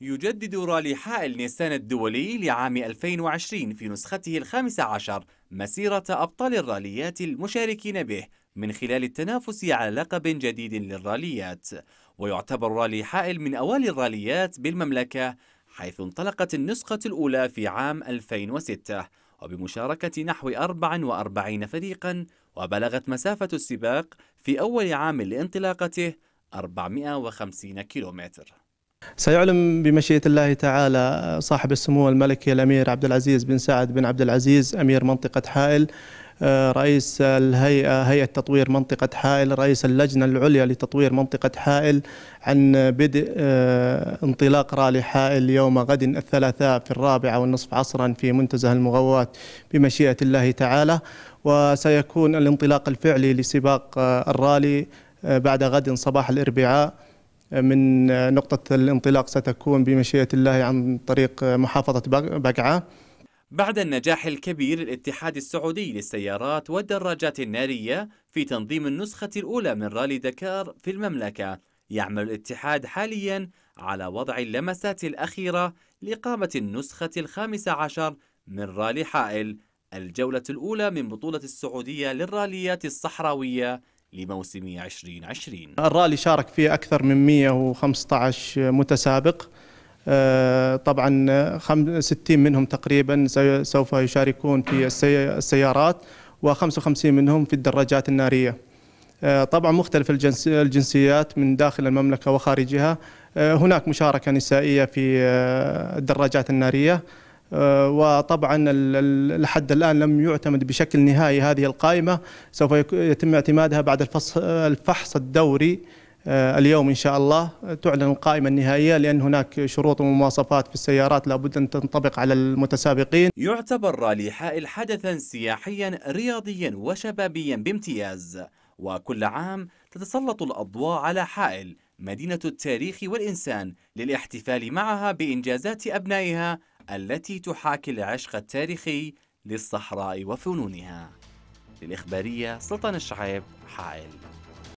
يجدد رالي حائل نيسان الدولي لعام 2020 في نسخته الخامسة عشر مسيرة أبطال الراليات المشاركين به من خلال التنافس على لقب جديد للراليات ويعتبر رالي حائل من أوائل الراليات بالمملكة حيث انطلقت النسخة الأولى في عام 2006 وبمشاركة نحو 44 فريقا وبلغت مسافة السباق في أول عام لانطلاقته 450 كيلومتر سيعلن بمشيئة الله تعالى صاحب السمو الملكي الأمير عبد العزيز بن سعد بن عبد العزيز أمير منطقة حائل آه، رئيس الهيئة هيئة تطوير منطقة حائل رئيس اللجنة العليا لتطوير منطقة حائل عن بدء آه، انطلاق رالي حائل يوم غد الثلاثاء في الرابعة والنصف عصرا في منتزه المغوات بمشيئة الله تعالى وسيكون الانطلاق الفعلي لسباق آه، الرالي بعد غد صباح الاربعاء من نقطة الانطلاق ستكون بمشيئة الله عن طريق محافظة بقعة بعد النجاح الكبير للاتحاد السعودي للسيارات والدراجات النارية في تنظيم النسخة الأولى من رالي دكار في المملكة يعمل الاتحاد حاليا على وضع اللمسات الأخيرة لإقامة النسخة الخامسة عشر من رالي حائل الجولة الأولى من بطولة السعودية للراليات الصحراوية لموسم 2020 الرالي شارك فيه أكثر من 115 متسابق آه، طبعا 60 منهم تقريبا سوف يشاركون في السيارات و55 منهم في الدراجات النارية آه، طبعا مختلف الجنسيات من داخل المملكة وخارجها آه، هناك مشاركة نسائية في الدراجات النارية آه، وطبعا لحد الآن لم يعتمد بشكل نهائي هذه القائمة سوف يتم اعتمادها بعد الفحص الدوري آه، اليوم إن شاء الله تعلن القائمة النهائية لأن هناك شروط ومواصفات في السيارات لابد أن تنطبق على المتسابقين يعتبر رالي حائل حدثا سياحيا رياضيا وشبابيا بامتياز وكل عام تتسلط الأضواء على حائل مدينة التاريخ والإنسان للاحتفال معها بإنجازات أبنائها التي تحاكي العشق التاريخي للصحراء وفنونها للإخبارية سلطان الشعيب حائل